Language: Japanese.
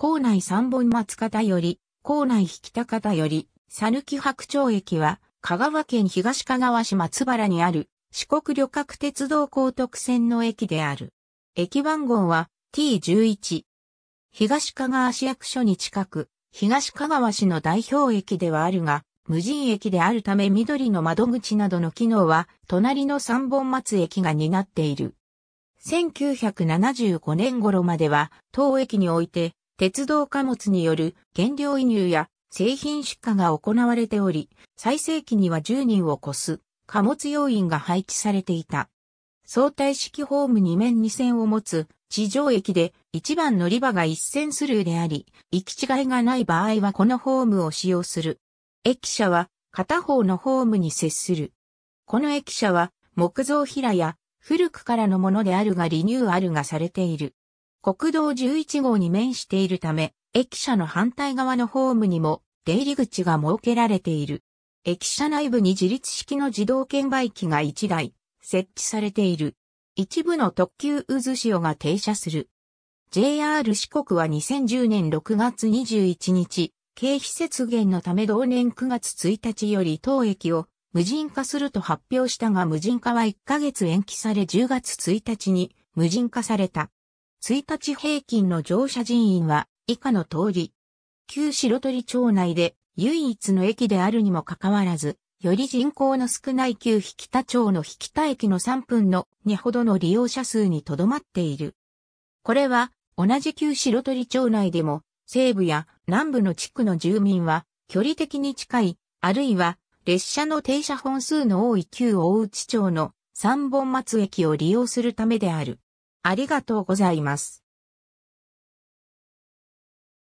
校内三本松方より、校内引田方より、さぬき白鳥駅は、香川県東香川市松原にある、四国旅客鉄道高徳線の駅である。駅番号は T11。東香川市役所に近く、東香川市の代表駅ではあるが、無人駅であるため緑の窓口などの機能は、隣の三本松駅が担っている。1975年頃までは、当駅において、鉄道貨物による原料移入や製品出荷が行われており、最盛期には10人を超す貨物要員が配置されていた。相対式ホーム2面2線を持つ地上駅で1番乗り場が1線スルーであり、行き違いがない場合はこのホームを使用する。駅舎は片方のホームに接する。この駅舎は木造平や古くからのものであるがリニューアルがされている。国道11号に面しているため、駅舎の反対側のホームにも出入り口が設けられている。駅舎内部に自立式の自動券売機が1台設置されている。一部の特急渦潮が停車する。JR 四国は2010年6月21日、経費節減のため同年9月1日より当駅を無人化すると発表したが無人化は1ヶ月延期され10月1日に無人化された。1日平均の乗車人員は以下の通り。旧白鳥町内で唯一の駅であるにもかかわらず、より人口の少ない旧引田町の引田駅の3分の2ほどの利用者数にとどまっている。これは同じ旧白鳥町内でも西部や南部の地区の住民は距離的に近い、あるいは列車の停車本数の多い旧大内町の三本松駅を利用するためである。ありがとうございます。